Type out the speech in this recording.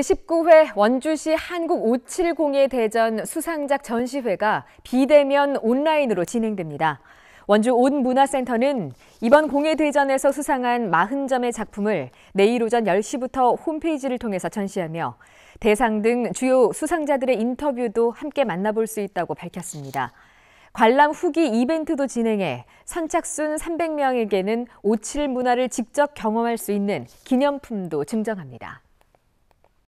제19회 원주시 한국 570의 대전 수상작 전시회가 비대면 온라인으로 진행됩니다. 원주 온문화센터는 이번 공예대전에서 수상한 40점의 작품을 내일 오전 10시부터 홈페이지를 통해서 전시하며 대상 등 주요 수상자들의 인터뷰도 함께 만나볼 수 있다고 밝혔습니다. 관람 후기 이벤트도 진행해 선착순 300명에게는 57 문화를 직접 경험할 수 있는 기념품도 증정합니다.